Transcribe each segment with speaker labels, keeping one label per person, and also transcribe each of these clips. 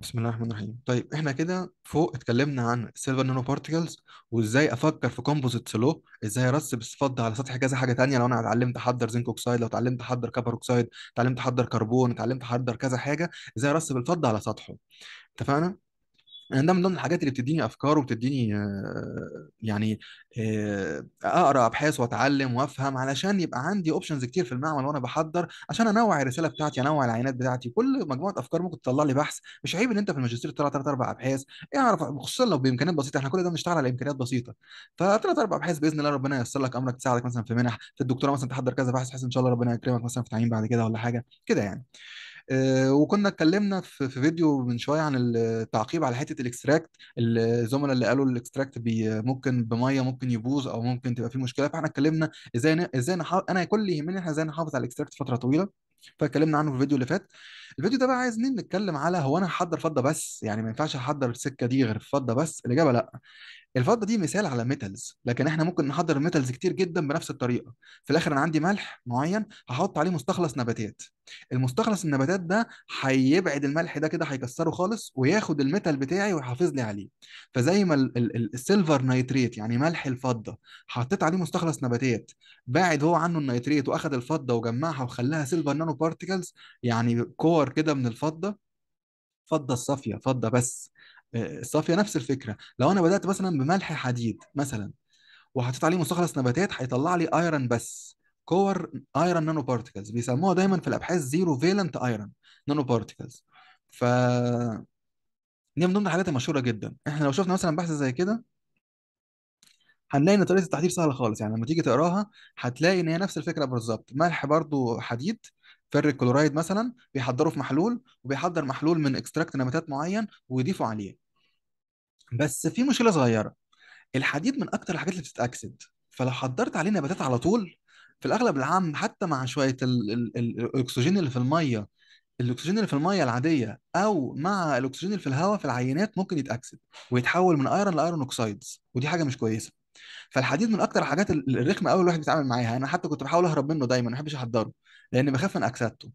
Speaker 1: بسم الله الرحمن الرحيم طيب احنا كده فوق اتكلمنا عن السيلفر نانو بارتيكلز وازاي افكر في كومبوزيت سلو ازاي ارسب الصفات دي على سطح كذا حاجه تانية لو انا اتعلمت احضر زنك اوكسيد لو اتعلمت احضر كبر اوكسيد اتعلمت احضر كربون اتعلمت احضر كذا حاجه ازاي ارسب الفضه على سطحه اتفقنا يعني ده من ضمن الحاجات اللي بتديني افكار وبتديني آه، يعني آه، اقرا ابحاث واتعلم وافهم علشان يبقى عندي اوبشنز كتير في المعمل وانا بحضر عشان انوع الرساله بتاعتي انوع العينات بتاعتي كل مجموعه افكار ممكن تطلع لي بحث مش عيب ان انت في الماجستير تطلع ثلاث اربع ابحاث اعرف خصوصا لو بامكانيات بسيطه احنا كل ده بنشتغل على امكانيات بسيطه فثلاث اربع ابحاث باذن الله ربنا ييسر لك امرك تساعدك مثلا في منح في الدكتوراه مثلا تحضر كذا بحث بحيث ان شاء الله ربنا يكرمك مثلا في تعيين بعد كده ولا حاجه كده يعني آه، وكنا اتكلمنا في فيديو من شويه عن التعقيب على حته الاكستراكت الزملاء اللي قالوا الاكستراكت ممكن بميه ممكن يبوظ او ممكن تبقى فيه مشكله فاحنا اتكلمنا ازاي ازاي انا كل اللي يهمني احنا ازاي نحافظ على الاكستراكت فتره طويله فاتكلمنا عنه في الفيديو اللي فات الفيديو ده بقى عايز نتكلم على هو انا هحضر فضه بس يعني ما ينفعش احضر السكه دي غير فضه بس الاجابه لا الفضه دي مثال على ميتالز لكن احنا ممكن نحضر ميتالز كتير جدا بنفس الطريقه في الاخر انا عندي ملح معين هحط عليه مستخلص نباتات المستخلص النباتات ده هيبعد الملح ده كده هيكسره خالص وياخد الميتال بتاعي ويحافظ لي عليه فزي ما السيلفر نيتريت يعني ملح الفضه حطيت عليه مستخلص نباتات بعد هو عنه النيتريت واخد الفضه وجمعها وخلاها سيلفر نانو بارتيكلز يعني كور كده من الفضه فضه الصافيه فضه بس الصافيه نفس الفكره لو انا بدات مثلا بملح حديد مثلا وحطيت عليه مستخلص نباتات هيطلع لي ايرون بس كور ايرون نانو بارتكلز بيسموها دايما في الابحاث زيرو فيلنت ايرون نانو بارتكلز ف دي من ضمن الحاجات المشهوره جدا احنا لو شفنا مثلا بحث زي كده هنلاقي ان طريقه التحضير سهله خالص يعني لما تيجي تقراها هتلاقي ان هي نفس الفكره بالظبط ملح برضو حديد فر الكلورايد مثلا بيحضره في محلول وبيحضر محلول من اكستراكت نباتات معين ويضيفه عليه بس في مشكله صغيره الحديد من اكتر الحاجات اللي بتتاكسد فلو حضرت عليه نباتات على طول في الاغلب العام حتى مع شويه الاكسجين اللي في الميه الاكسجين اللي في الميه العاديه او مع الاكسجين اللي في الهواء في العينات ممكن يتاكسد ويتحول من ايرون لايرون اوكسايدز ودي حاجه مش كويسه فالحديد من اكتر الحاجات الرخمه قوي الواحد بيتعامل معاها انا حتى كنت بحاول اهرب منه دايما ما بحبش احضره لان بخاف من اكسدته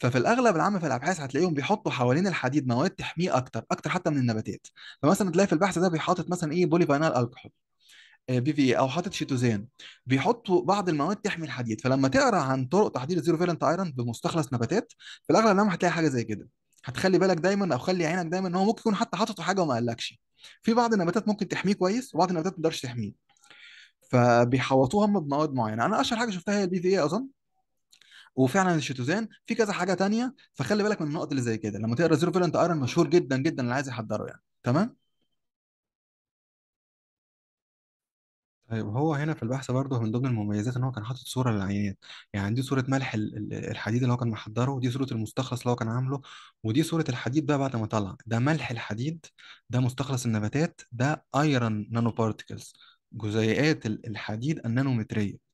Speaker 1: ففي الاغلب العام في الابحاث هتلاقيهم بيحطوا حوالين الحديد مواد تحميه اكتر اكتر حتى من النباتات فمثلا تلاقي في البحث ده بيحاطط مثلا ايه بولي فينال الكحول بي في إيه، او حاطط شيتوزان بيحطوا بعض المواد تحمي الحديد فلما تقرا عن طرق تحضير الزيرو فيلنت ايرون بمستخلص نباتات في الاغلب العام هتلاقي حاجه زي كده هتخلي بالك دايما او خلي عينك دايما ان هو ممكن يكون حتى حاطط حاجه وما قالكش في بعض النباتات ممكن تحميه كويس وبعض النباتات ما تقدرش تحميه فبيحوطوها هم بمواد معينه انا اشهر حاجه شفتها هي البي في اي اظن وفعلا الشيتوزان في كذا حاجه تانية فخلي بالك من النقط اللي زي كده لما تقرا زيرو فيلنت ايرون مشهور جدا جدا اللي عايز يحضره يعني تمام طيب هو هنا في البحث برضه من ضمن المميزات ان هو كان حاطط صوره للعينات يعني دي صوره ملح الحديد اللي هو كان محضره ودي صوره المستخلص اللي هو كان عامله ودي صوره الحديد بقى بعد ما طلع ده ملح الحديد ده مستخلص النباتات ده ايرون نانو بارتكلز جزيئات الحديد النانومتريه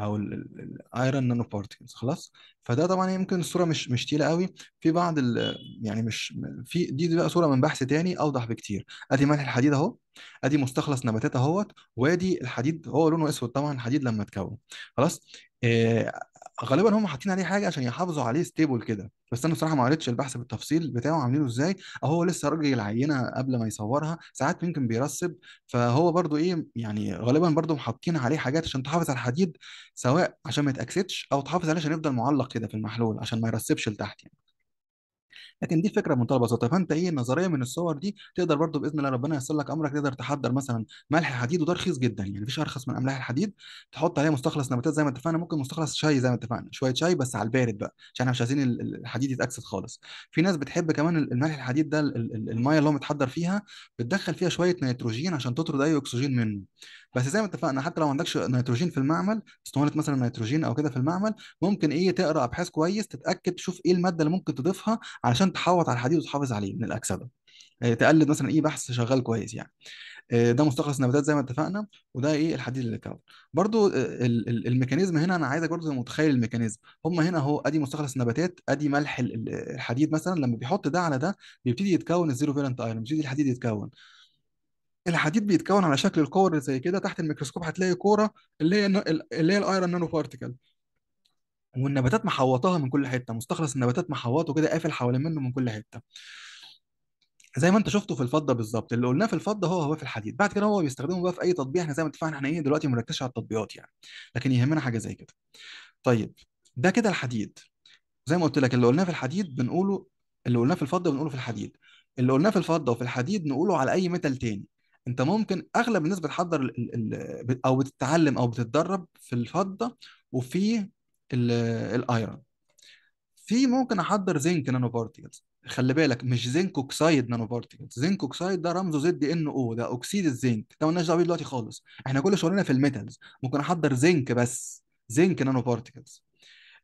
Speaker 1: او الايرون نانو بارتكلز خلاص فده طبعا يمكن الصوره مش مش تقيله قوي في بعض ال يعني مش في دي, دي بقى صوره من بحث تاني اوضح بكتير ادي ملح الحديد اهو ادي مستخلص نباتات اهوت وادي الحديد هو لونه اسود طبعا الحديد لما اتكون خلاص آه، غالبا هم حاطين عليه حاجه عشان يحافظوا عليه ستيبل كده بس انا بصراحه ما قريتش البحث بالتفصيل بتاعه عاملينه ازاي او هو لسه راجل العينه قبل ما يصورها ساعات يمكن بيرسب فهو برضو ايه يعني غالبا برضو محاطين عليه حاجات عشان تحافظ على الحديد سواء عشان ما يتاكسدش او تحافظ عليه عشان يفضل معلق كده في المحلول عشان ما يرسبش لتحت يعني لكن دي فكره بمنتهى البساطه فانت ايه نظريه من الصور دي تقدر برضو باذن الله ربنا ييسر لك امرك تقدر تحضر مثلا ملح حديد وده رخيص جدا يعني مفيش ارخص من املاح الحديد تحط عليه مستخلص نباتات زي ما اتفقنا ممكن مستخلص شاي زي ما اتفقنا شويه شاي بس على البارد بقى عشان احنا مش عايزين الحديد يتاكسد خالص في ناس بتحب كمان الملح الحديد ده الميه اللي هو متحضر فيها بتدخل فيها شويه نيتروجين عشان تطرد اي اكسجين منه بس زي ما اتفقنا حتى لو ما عندكش نيتروجين في المعمل اسطوانه مثلا نيتروجين او كده في المعمل ممكن ايه تقرا ابحاث كويس تتاكد تشوف ايه الماده اللي ممكن تضيفها علشان تحوط على الحديد وتحافظ عليه من الاكسده آه، تقلد مثلا ايه بحث شغال كويس يعني آه، ده مستخلص نباتات زي ما اتفقنا وده ايه الحديد اللي كون برضو آه، الميكانيزم هنا انا عايزك برضو متخيل الميكانيزم هم هنا اهو ادي مستخلص نباتات ادي ملح الحديد مثلا لما بيحط ده على ده بيبتدي يتكون الزيرو فيلنت ايرون بيبتدي الحديد يتكون الحديد بيتكون على شكل الكور زي كده تحت الميكروسكوب هتلاقي كوره اللي هي اللي هي الايرون نانو بارتيكل والنباتات محوطاها من كل حته مستخلص النباتات محوطه كده قافل حوالين منه من كل حته زي ما انت شفته في الفضه بالظبط اللي قلناه في الفضه هو هو في الحديد بعد كده هو بيستخدمه بقى في اي تطبيق احنا زي ما اتفقنا احنا ايه دلوقتي مركزش على التطبيقات يعني لكن يهمنا حاجه زي كده طيب ده كده الحديد زي ما قلت لك اللي قلناه في الحديد بنقوله اللي قلناه في الفضه بنقوله في الحديد اللي قلناه في الفضه وفي الحديد نقوله على اي ميتال تاني انت ممكن اغلب الناس بتحضر او بتتعلم او بتتدرب في الفضه وفي الايرون في ممكن احضر زنك نانو بارتيكلز خلي بالك مش زنك اوكسايد نانو بارتيكلز زنك اوكسايد ده رمزه زد ان او ده اكسيد الزنك ده مالناش دعوه بيه دلوقتي خالص احنا كل شغلنا في الميتالز ممكن احضر زنك بس زنك نانو بارتيكلز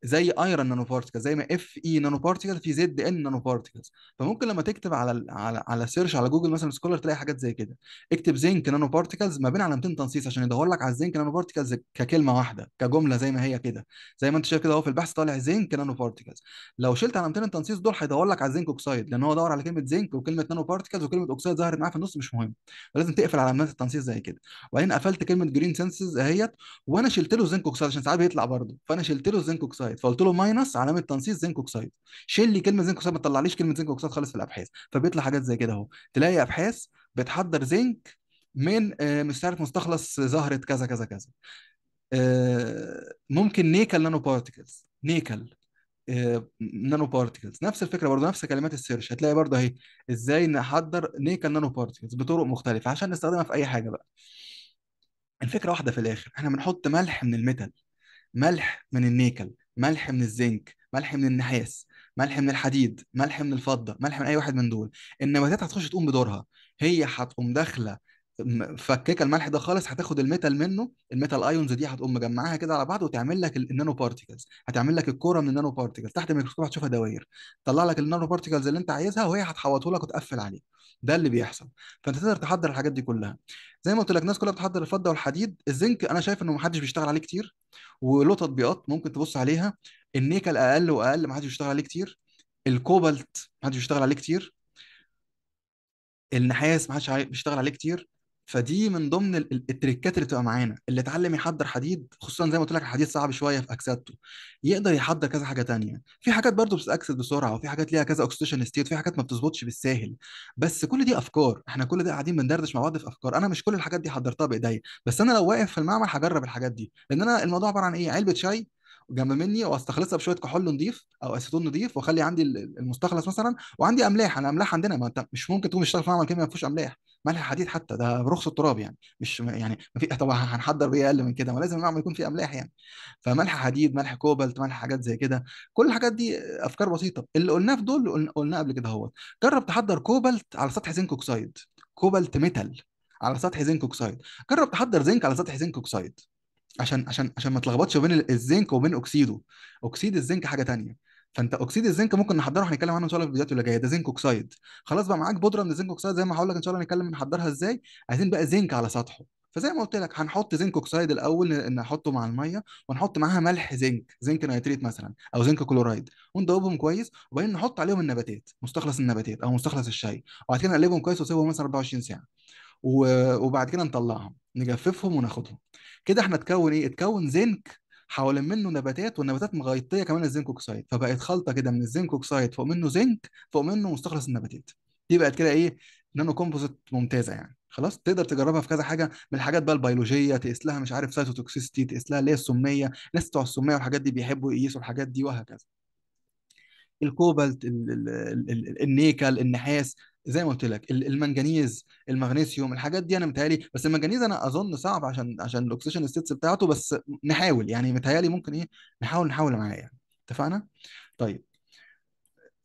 Speaker 1: زي ايرون نانو بارتيكل زي ما اف اي نانو بارتيكل في زد ان نانو بارتيكلز فممكن لما تكتب على على على سيرش على جوجل مثلا سكولر تلاقي حاجات زي كده اكتب زنك نانو بارتيكلز ما بين علامتين تنصيص عشان يدور لك على الزنك نانو بارتيكلز ككلمه واحده كجمله زي ما هي كده زي ما انت شايف كده اهو في البحث طالع زنك نانو بارتيكلز لو شلت علامتين التنصيص دول هيدور لك على الزنك اوكسايد لان هو دور على كلمه زنك وكلمه نانو بارتيكلز وكلمه اوكسايد ظهرت معاه في النص مش مهم فلازم تقفل علامات التنصيص زي كده وبعدين قفلت كلمه جرين سنسز اهيت وانا شلت له زنك اوكسايد عشان ساعات بيطلع برضه فانا شلت له زنك اوكسايد اوكسايد فقلت له ماينس علامه تنصيص زنك اوكسايد شيل لي كلمه زنك اوكسايد ما تطلعليش كلمه زنك اوكسايد خالص في الابحاث فبيطلع حاجات زي كده اهو تلاقي ابحاث بتحضر زنك من آه، مش عارف مستخلص زهره كذا كذا كذا آه، ممكن نيكل نانو بارتكلز نيكل نانو آه، بارتكلز نفس الفكره برضه نفس كلمات السيرش هتلاقي برضه اهي ازاي نحضر نيكل نانو بارتكلز بطرق مختلفه عشان نستخدمها في اي حاجه بقى الفكره واحده في الاخر احنا بنحط ملح من الميتال ملح من النيكل ملح من الزنك ملح من النحاس ملح من الحديد ملح من الفضه ملح من اي واحد من دول النباتات هتخش تقوم بدورها هي هتقوم داخله فكك الملح ده خالص هتاخد الميتال منه الميتال ايونز دي هتقوم مجمعاها كده على بعض وتعمل لك النانو بارتيكلز هتعمل لك الكوره من النانو بارتيكلز تحت الميكروسكوب هتشوفها دواير تطلع لك النانو بارتيكلز اللي انت عايزها وهي هتحوطه لك وتقفل عليه ده اللي بيحصل فانت تقدر تحضر الحاجات دي كلها زي ما قلت لك الناس كلها بتحضر الفضه والحديد الزنك انا شايف انه ما حدش بيشتغل عليه كتير وله تطبيقات ممكن تبص عليها النيكل اقل واقل ما حدش بيشتغل عليه كتير الكوبالت ما حدش بيشتغل عليه كتير النحاس ما حدش بيشتغل عليه كتير فدي من ضمن التريكات اللي بتبقى معانا اللي اتعلم يحضر حديد خصوصا زي ما قلت لك الحديد صعب شويه في اكسدته يقدر يحضر كذا حاجه تانية في حاجات برضه بتتاكسد بسرعه وفي حاجات ليها كذا اوكسيديشن ستيت وفي حاجات ما بتظبطش بالساهل بس كل دي افكار احنا كل ده قاعدين بندردش مع بعض في افكار انا مش كل الحاجات دي حضرتها بايديا بس انا لو واقف في المعمل هجرب الحاجات دي لان انا الموضوع عباره عن ايه علبه شاي جنب مني واستخلصها بشويه كحول نضيف او اسيتون نضيف واخلي عندي المستخلص مثلا وعندي املاح انا املاح عندنا ما انت مش ممكن تقوم تشتغل في معمل كيمياء ما فيهوش املاح ملح حديد حتى ده رخص التراب يعني مش يعني ما في طبعا هنحضر بايه اقل من كده ما لازم المعمل يكون فيه املاح يعني فملح حديد ملح كوبالت ملح حاجات زي كده كل الحاجات دي افكار بسيطه اللي قلناه في دول قلناه قبل كده اهوت جرب تحضر كوبالت على سطح زنك اوكسيد كوبالت ميتال على سطح زنك اوكسيد جرب تحضر زنك على سطح زنك اوكسيد عشان عشان عشان ما تلخبطش بين الزنك وبين اكسيده اكسيد الزنك حاجه تانية فانت اكسيد الزنك ممكن نحضره هنتكلم عنه ان شاء الله في الفيديوهات اللي جايه ده زنك اوكسيد خلاص بقى معاك بودره من الزنك اوكسيد زي ما هقول لك ان شاء الله هنتكلم نحضرها ازاي عايزين بقى زنك على سطحه فزي ما قلت لك هنحط زنك اوكسيد الاول نحطه مع الميه ونحط معاها ملح زنك زنك نيتريت مثلا او زنك كلورايد وندوبهم كويس وبعدين نحط عليهم النباتات مستخلص النباتات او مستخلص الشاي وبعد كده نقلبهم كويس ونسيبهم مثلا 24 ساعه وبعد كده نطلعهم نجففهم وناخدهم كده احنا اتكون ايه اتكون زنك حوالين منه نباتات والنباتات مغطيه كمان الزنك اوكسايد فبقت خلطه كده من الزنك اوكسايد فوق منه زنك فوق منه مستخلص النباتات دي بقت كده ايه نانو كومبوزيت ممتازه يعني خلاص تقدر تجربها في كذا حاجه من الحاجات بقى البيولوجيه تقيس لها مش عارف سايتوتوكسيستي تقيس لها اللي هي السميه الناس بتوع السميه والحاجات دي بيحبوا يقيسوا الحاجات دي وهكذا الكوبالت النيكل النحاس زي ما قلت لك المنجنيز المغنيسيوم الحاجات دي انا متهيالي بس المنجنيز انا اظن صعب عشان عشان الاكسجين ستيتس بتاعته بس نحاول يعني متهيالي ممكن ايه نحاول نحاول معاه يعني اتفقنا؟ طيب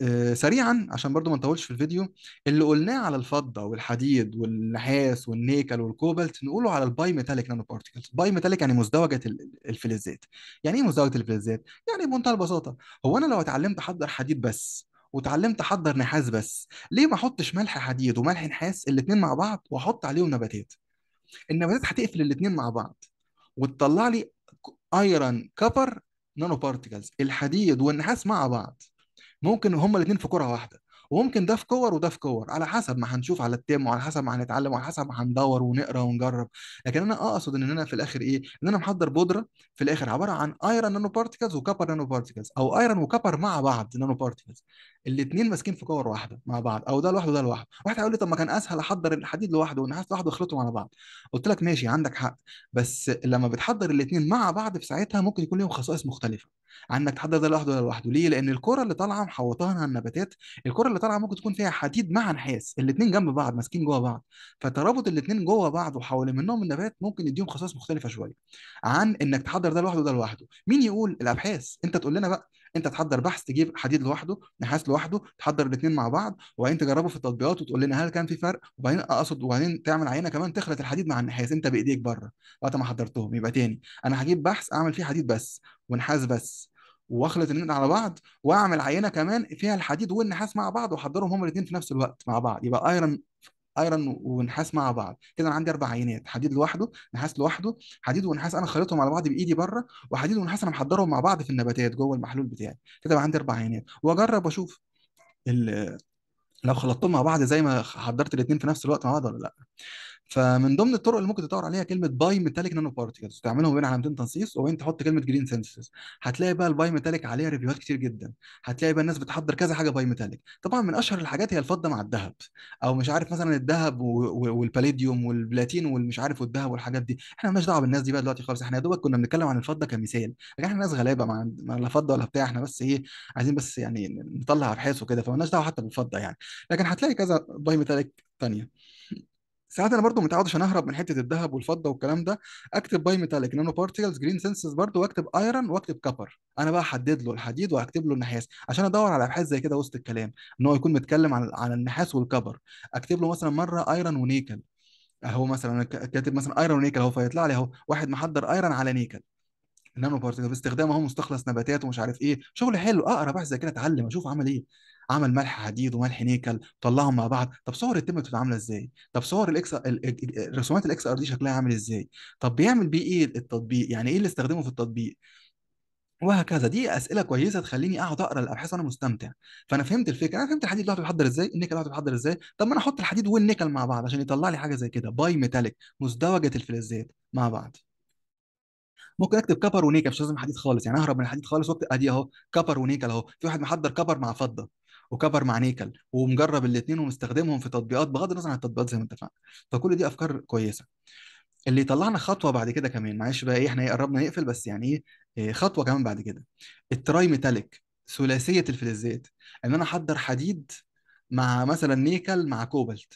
Speaker 1: آه، سريعا عشان برضو ما نطولش في الفيديو اللي قلناه على الفضه والحديد والنحاس والنيكل والكوبالت نقوله على الباي ميتاليك نانو بارتيكلز باي ميتاليك يعني مزدوجه الفلزات يعني ايه مزدوجه الفلزات يعني بمنتهى البساطه هو انا لو اتعلمت احضر حديد بس وتعلمت احضر نحاس بس ليه ما احطش ملح حديد وملح نحاس الاتنين مع بعض واحط عليهم نباتات النباتات هتقفل الاتنين مع بعض وتطلع لي ايرون كبر نانو بارتيكلز الحديد والنحاس مع بعض ممكن هما الاتنين في كره واحده وممكن ده في كور وده في كور على حسب ما هنشوف على التيم وعلى حسب ما هنتعلم وعلى حسب ما هندور ونقرا ونجرب لكن انا اقصد ان انا في الاخر ايه ان انا محضر بودره في الاخر عباره عن ايرون نانو بارتيكلز وكبر نانو بارتيكلز او ايرون وكبر مع بعض نانو بارتيكلز الاثنين ماسكين في كور واحده مع بعض او ده لوحده وده لوحده واحد هيقول لي طب ما كان اسهل احضر الحديد لوحده والنحاس لوحده واخلطهم على بعض قلت لك ماشي عندك حق بس لما بتحضر الاثنين مع بعض في ساعتها ممكن يكون لهم خصائص مختلفه عنك تحضر ده لوحده ولا لوحده ليه لان الكره اللي طالعه محوطاها النباتات الكره اللي اللي طالعه ممكن تكون فيها حديد مع نحاس الاثنين جنب بعض ماسكين جوه بعض فترابط الاثنين جوه بعض وحوالين منهم النبات ممكن يديهم خصائص مختلفه شويه عن انك تحضر ده لوحده وده لوحده مين يقول الابحاث انت تقول لنا بقى انت تحضر بحث تجيب حديد لوحده نحاس لوحده تحضر الاثنين مع بعض وبعدين تجربه في التطبيقات وتقول لنا هل كان في فرق وبعدين اقصد وبعدين تعمل عينه كمان تخلط الحديد مع النحاس انت بايديك بره وقت ما حضرتهم يبقى تاني انا هجيب بحث اعمل فيه حديد بس ونحاس بس واخلط الاثنين على بعض واعمل عينه كمان فيها الحديد والنحاس مع بعض واحضرهم هما الاثنين في نفس الوقت مع بعض يبقى ايرون ايرون ونحاس مع بعض كده انا عندي اربع عينات حديد لوحده نحاس لوحده حديد ونحاس انا خليتهم على بعض بايدي بره وحديد ونحاس انا محضرهم مع بعض في النباتات جوه المحلول بتاعي كده بقى عندي اربع عينات واجرب اشوف لو خلطتهم مع بعض زي ما حضرت الاثنين في نفس الوقت مع بعض ولا لا فمن ضمن الطرق اللي ممكن تدور عليها كلمه باي ميتاليك نانو بارتيكلز تعملهم بين علامتين تنصيص وبين تحط كلمه جرين سينثيسيس هتلاقي بقى الباي ميتاليك عليها ريفيوهات كتير جدا هتلاقي بقى الناس بتحضر كذا حاجه باي ميتاليك طبعا من اشهر الحاجات هي الفضه مع الذهب او مش عارف مثلا الذهب والباليديوم والبلاتين والمش عارف والذهب والحاجات دي احنا مالناش دعوه بالناس دي بقى دلوقتي خالص احنا يا دوبك كنا بنتكلم عن الفضه كمثال لكن احنا ناس غلابه ما لا فضه ولا بتاع احنا بس ايه عايزين بس يعني نطلع ابحاث وكده فمالناش دعوه حتى بالفضه يعني لكن هتلاقي كذا باي ميتاليك ثانيه ساعات انا برضو متعود عشان اهرب من حته الذهب والفضه والكلام ده اكتب باي ميتاليك نانو بارتيكلز جرين سنسز برضو واكتب ايرون واكتب كبر انا بقى احدد له الحديد واكتب له النحاس عشان ادور على ابحاث زي كده وسط الكلام ان هو يكون متكلم عن عن النحاس والكبر اكتب له مثلا مره ايرون ونيكل اهو مثلا كاتب مثلا ايرون ونيكل اهو فيطلع لي اهو واحد محضر ايرون على نيكل نانو بارتيكلز باستخدام اهو مستخلص نباتات ومش عارف ايه شغل حلو اقرا بحث زي كده اتعلم اشوف عمل ايه عمل ملح حديد وملح نيكل طلعهم مع بعض طب صور التمت عامله ازاي طب صور الاكس رسومات الاكس ار دي شكلها عامل ازاي طب بيعمل بيه ايه التطبيق يعني ايه اللي استخدمه في التطبيق وهكذا دي اسئله كويسه تخليني اقعد اقرا الابحاث وانا مستمتع فانا فهمت الفكره انا فهمت الحديد لوحده بيتحضر ازاي النيكل لوحده بيتحضر ازاي طب ما انا احط الحديد والنيكل مع بعض عشان يطلع لي حاجه زي كده باي ميتاليك مزدوجه الفلزات مع بعض ممكن اكتب كبر ونيكل مش لازم حديد خالص يعني اهرب من الحديد خالص واكتب ادي اهو كبر ونيكل اهو في واحد محضر كبر مع فضه وكبر مع نيكل ومجرب الاثنين ومستخدمهم في تطبيقات بغض النظر عن التطبيقات زي ما اتفقنا فكل دي افكار كويسه اللي يطلعنا خطوه بعد كده كمان معلش بقى ايه احنا إيه، قربنا نقفل بس يعني إيه،, ايه خطوه كمان بعد كده التراي ميتاليك ثلاثيه الفلزات ان انا احضر حديد مع مثلا نيكل مع كوبالت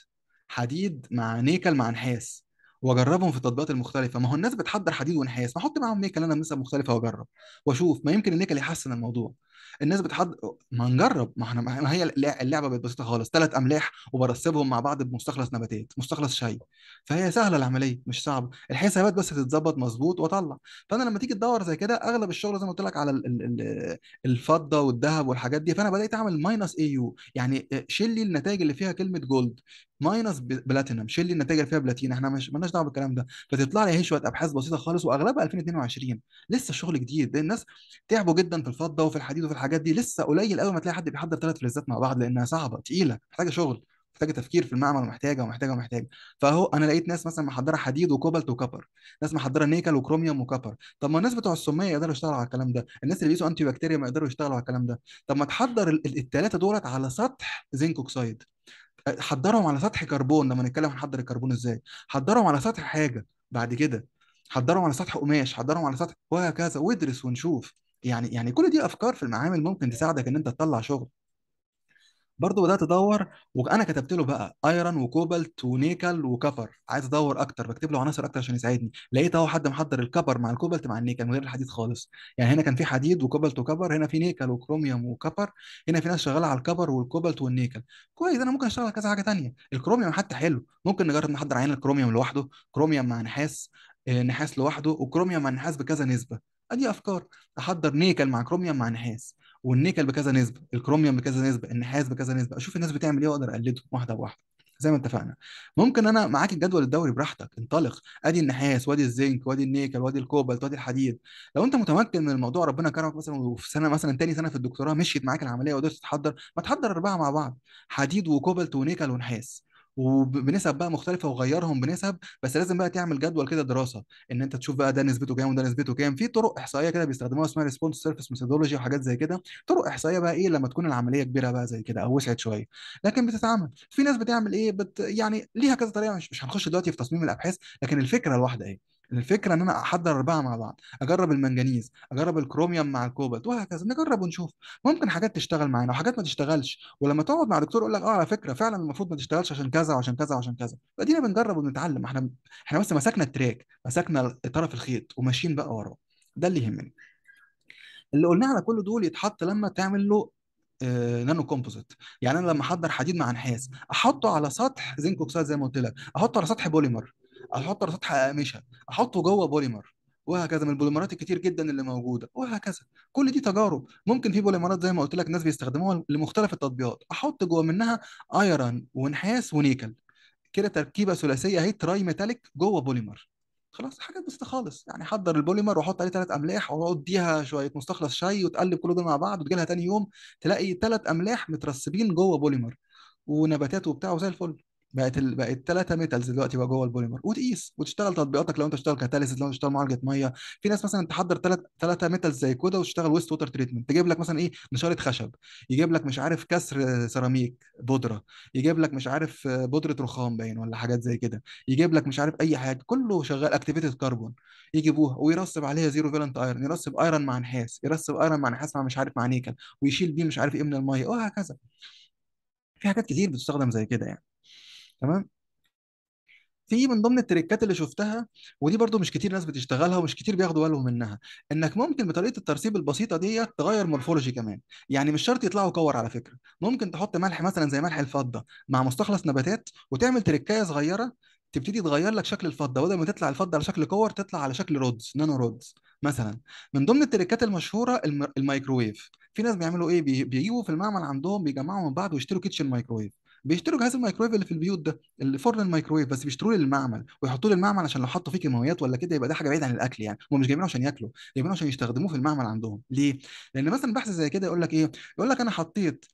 Speaker 1: حديد مع نيكل مع نحاس واجربهم في التطبيقات المختلفه ما هو الناس بتحضر حديد ونحاس ما احط معاهم نيكل انا بنسب مختلفه واجرب واشوف ما يمكن النيكل يحسن الموضوع الناس بتحض ما نجرب ما احنا ما هي اللعبه بقت بسيطه خالص ثلاث املاح وبرسبهم مع بعض بمستخلص نباتات مستخلص شاي فهي سهله العمليه مش صعبه الحسابات بس تتظبط مظبوط واطلع فانا لما تيجي تدور زي كده اغلب الشغل زي ما قلت لك على الفضه والذهب والحاجات دي فانا بدات اعمل ماينس اي يو يعني شيل لي النتائج اللي فيها كلمه جولد ماينس بلاتينم شيل لي النتائج اللي فيها بلاتين احنا مش مالناش دعوه بالكلام ده فتطلع لي هي شويه ابحاث بسيطه خالص واغلبها 2022 لسه شغل جديد الناس تعبوا جدا في الفضه وفي الحديد وفي الحديد والحاجات دي لسه قليل قوي ما تلاقي حد بيحضر ثلاث فلزات مع بعض لانها صعبه تقيله محتاجه شغل محتاجه تفكير في المعمل ومحتاجه ومحتاجه ومحتاجه فاهو انا لقيت ناس مثلا محضره حديد وكوبالت وكبر ناس محضره نيكل وكروميوم وكبر طب ما الناس بتوع السميه يقدروا يشتغلوا على الكلام ده الناس اللي بيسوا انتي بكتيريا ما يقدروا يشتغلوا على الكلام ده طب ما تحضر الثلاثه دولت على سطح زنك اوكسيد حضرهم على سطح كربون لما نتكلم هنحضر الكربون ازاي حضرهم على سطح حاجه بعد كده حضرهم على سطح قماش حضرهم على سطح وهكذا وادرس ونشوف يعني يعني كل دي افكار في المعامل ممكن تساعدك ان انت تطلع شغل برضه بدات ادور وانا كتبت له بقى ايرون وكوبالت ونيكل وكفر عايز ادور اكتر بكتب له عناصر اكتر عشان يساعدني لقيت اهو حد محضر الكبر مع الكوبالت مع النيكل من غير الحديد خالص يعني هنا كان في حديد وكوبالت وكبر هنا في نيكل وكروميوم وكبر هنا في ناس شغاله على الكبر والكوبالت والنيكل كويس انا ممكن اشتغل على كذا حاجه تانيه الكروميوم حتى حلو ممكن نجرب نحضر عين الكروميوم لوحده كروميوم مع نحاس آه، نحاس لوحده وكروميوم مع نحاس بكذا نسبه ادي افكار احضر نيكل مع كروميوم مع نحاس والنيكل بكذا نسبه الكروميوم بكذا نسبه النحاس بكذا نسبه اشوف الناس بتعمل ايه واقدر اقلدهم واحده بواحده زي ما اتفقنا ممكن انا معاك الجدول الدوري براحتك انطلق ادي النحاس وادي الزنك وادي النيكل وادي الكوبالت وادي الحديد لو انت متمكن من الموضوع ربنا كرمك مثلا وفي سنه مثلا تاني سنه في الدكتوراه مشيت معاك العمليه وقدرت تتحضر ما تحضر اربعه مع بعض حديد وكوبالت ونيكل ونحاس وبنسب بقى مختلفه وغيرهم بنسب بس لازم بقى تعمل جدول كده دراسه ان انت تشوف بقى ده نسبته كام وده نسبته كام في طرق احصائيه كده بيستخدموها اسمها ريسبونس سيرفيس ميثودولوجي وحاجات زي كده طرق احصائيه بقى ايه لما تكون العمليه كبيره بقى زي كده او وسعت شويه لكن بتتعمل في ناس بتعمل ايه بت يعني ليها كذا طريقه مش, مش هنخش دلوقتي في تصميم الابحاث لكن الفكره الواحده ايه الفكره ان انا احضر اربعه مع بعض اجرب المنجنيز اجرب الكروميوم مع الكوبالت وهكذا نجرب ونشوف ممكن حاجات تشتغل معانا وحاجات ما تشتغلش ولما تقعد مع دكتور يقول لك اه على فكره فعلا المفروض ما تشتغلش عشان كذا وعشان كذا وعشان كذا فادينا بنجرب ونتعلم احنا احنا بس مسكنا التراك مسكنا طرف الخيط وماشيين بقى وراه ده اللي يهمني اللي قلناه على كل دول يتحط لما تعمل له آه، نانو كومبوزيت يعني انا لما احضر حديد مع نحاس احطه على سطح زنك اوكسيد زي ما قلت لك احطه على سطح بوليمر احط على سطح اقمشه احطه جوه بوليمر وهكذا من البوليمرات الكتير جدا اللي موجوده وهكذا كل دي تجارب ممكن في بوليمرات زي ما قلت لك ناس بيستخدموها لمختلف التطبيقات احط جوه منها ايرون ونحاس ونيكل كده تركيبه ثلاثيه اهي تراي ميتاليك جوه بوليمر خلاص حاجات بسيطه خالص يعني حضر البوليمر وحط عليه ثلاث املاح واديها شويه مستخلص شاي وتقلب كل ده مع بعض وتجي لها ثاني يوم تلاقي ثلاث املاح مترسبين جوه بوليمر ونباتات وبتاع وزي الفل بقت ال... بقت ثلاثه ميتالز دلوقتي بقى جوه البوليمر وتقيس وتشتغل تطبيقاتك لو انت تشتغل كتاليسيس لو انت تشتغل معالجه ميه في ناس مثلا تحضر ثلاث ثلاثه ميتالز زي كده وتشتغل ويست ووتر تريتمنت تجيب لك مثلا ايه نشاره خشب يجيب لك مش عارف كسر سيراميك بودره يجيب لك مش عارف بودره رخام باين ولا حاجات زي كده يجيب لك مش عارف اي حاجه كله شغال اكتيفيتد كربون يجيبوها ويرسب عليها زيرو فيلنت ايرون يرسب ايرون مع نحاس يرسب ايرون مع نحاس مع مش عارف مع نيكل ويشيل بيه مش عارف ايه من الميه وهكذا في حاجات كتير بتستخدم زي كده يعني تمام في من ضمن التريكات اللي شفتها ودي برضو مش كتير ناس بتشتغلها ومش كتير بياخدوا بالهم منها انك ممكن بطريقه الترسيب البسيطه دي تغير مورفولوجي كمان يعني مش شرط يطلعوا كور على فكره ممكن تحط ملح مثلا زي ملح الفضه مع مستخلص نباتات وتعمل تريكايه صغيره تبتدي تغير لك شكل الفضه بدل ما تطلع الفضه على شكل كور تطلع على شكل رودز نانو رودز مثلا من ضمن التريكات المشهوره الم... الميكروويف في ناس بيعملوا ايه بيجيبوا في المعمل عندهم بيجمعوا من بعض ويشتروا كيتشن مايكروويف بيشتروا جهاز الميكرويف اللي في البيوت ده الفرن الميكرويف بس بيشتروه للمعمل ويحطوه للمعمل عشان لو حطوا فيه كيماويات ولا كده يبقى ده حاجه بعيده عن الاكل يعني هم مش جايبينه عشان ياكلوا جايبينه عشان يستخدموه في المعمل عندهم ليه لان مثلا بحث زي كده يقول لك ايه يقول لك انا حطيت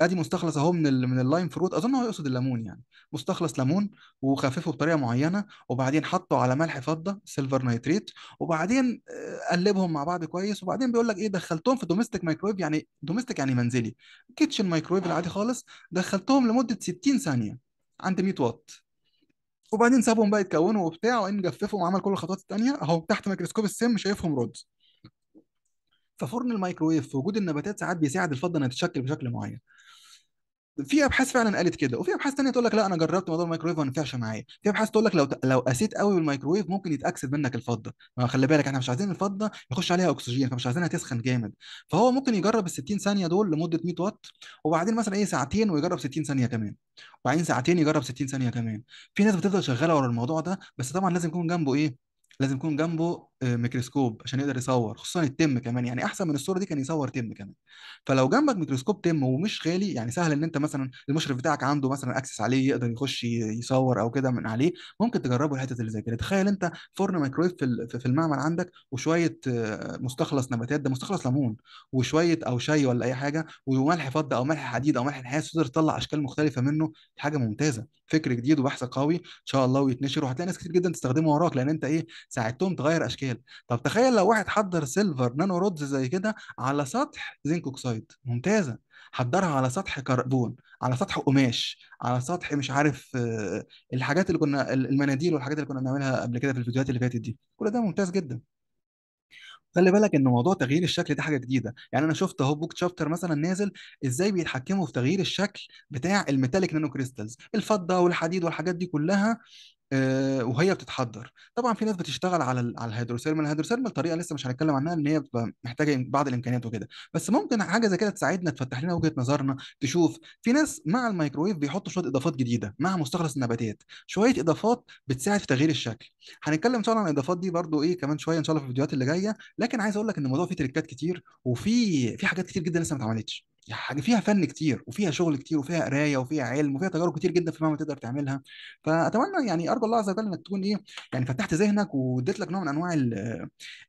Speaker 1: ادي مستخلص اهو من من اللايم فروت اظن هو يقصد الليمون يعني مستخلص ليمون وخففه بطريقه معينه وبعدين حطه على ملح فضه سيلفر نيتريت وبعدين آه، قلبهم مع بعض كويس وبعدين بيقول لك ايه دخلتهم في دوميستيك مايكرويف يعني دوميستيك يعني منزلي كيتشن مايكرويف العادي خالص دخلتهم لمده 60 ثانيه عند 100 واط وبعدين سابهم بقى يتكونوا وبتاع وان جففهم وعمل كل الخطوات الثانيه اهو تحت ميكروسكوب السم شايفهم رودز ففرن الميكرويف في وجود النباتات ساعات بيساعد الفضه انها تتشكل بشكل معين في ابحاث فعلا قالت كده وفي ابحاث ثانيه تقول لك لا انا جربت موضوع الميكرويف وما ينفعش معايا في ابحاث تقول لك لو لو قسيت قوي بالميكرويف ممكن يتاكسد منك الفضه ما خلي بالك احنا مش عايزين الفضه يخش عليها اكسجين فمش عايزينها تسخن جامد فهو ممكن يجرب ال 60 ثانيه دول لمده 100 وات وبعدين مثلا ايه ساعتين ويجرب 60 ثانيه كمان وبعدين ساعتين يجرب 60 ثانيه كمان في ناس بتفضل شغاله ورا الموضوع ده بس طبعا لازم يكون جنبه ايه لازم يكون جنبه آه، ميكروسكوب عشان يقدر يصور خصوصا التم كمان يعني احسن من الصوره دي كان يصور تم كمان فلو جنبك ميكروسكوب تم ومش غالي يعني سهل ان انت مثلا المشرف بتاعك عنده مثلا اكسس عليه يقدر يخش يصور او كده من عليه ممكن تجربه الحتت اللي زي كده تخيل انت فرن ميكرويف في المعمل عندك وشويه آه، مستخلص نباتات ده مستخلص ليمون وشويه او شاي ولا اي حاجه وملح فضه او ملح حديد او ملح نحاس تقدر تطلع اشكال مختلفه منه حاجه ممتازه فكر جديد وبحث قوي ان شاء الله ويتنشر وهتلاقي ناس كتير جدا تستخدمه وراك لان انت ايه ساعدتهم تغير اشكال طب تخيل لو واحد حضر سيلفر نانو رودز زي كده على سطح زنك اوكسايد ممتازه حضرها على سطح كربون على سطح قماش على سطح مش عارف آه، الحاجات اللي كنا المناديل والحاجات اللي كنا بنعملها قبل كده في الفيديوهات اللي فاتت دي كل ده ممتاز جدا خلي بالك ان موضوع تغيير الشكل ده حاجه جديده يعني انا شفت اهو بوك شابتر مثلا نازل ازاي بيتحكموا في تغيير الشكل بتاع الميتاليك نانو كريستالز الفضه والحديد والحاجات دي كلها آه، وهي بتتحضر طبعا في ناس بتشتغل على على الهيدروثيرمال الهيدروثيرمال طريقه لسه مش هنتكلم عنها ان هي بتبقى محتاجه بعض الامكانيات وكده بس ممكن حاجه زي كده تساعدنا تفتح لنا وجهه نظرنا تشوف في ناس مع الميكروويف بيحطوا شويه اضافات جديده مع مستخلص النباتات شويه اضافات بتساعد في تغيير الشكل هنتكلم ان شاء الله عن الاضافات دي برده ايه كمان شويه ان شاء الله في الفيديوهات اللي جايه لكن عايز اقول لك ان الموضوع فيه تريكات كتير وفي في حاجات كتير جدا لسه ما اتعملتش حاجه فيها فن كتير وفيها شغل كتير وفيها قرايه وفيها علم وفيها تجارب كتير جدا في ما تقدر تعملها فاتمنى يعني ارجو الله عز وجل انك تكون ايه يعني فتحت ذهنك واديت لك نوع من انواع الـ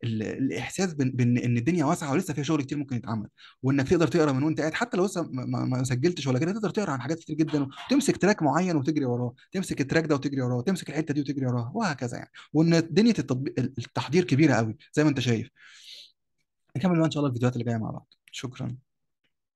Speaker 1: الـ الاحساس بان ان الدنيا واسعه ولسه فيها شغل كتير ممكن يتعمل وانك تقدر تقرا من وانت قاعد حتى لو لسه ما, ما سجلتش ولا كده تقدر تقرا عن حاجات كتير جدا وتمسك تراك معين وتجري وراه تمسك التراك ده وتجري وراه تمسك الحته دي وتجري وراها وهكذا يعني وان دنيا التحضير كبيره قوي زي ما انت شايف نكمل بقى ان شاء الله الفيديوهات اللي جايه مع بعض شكرا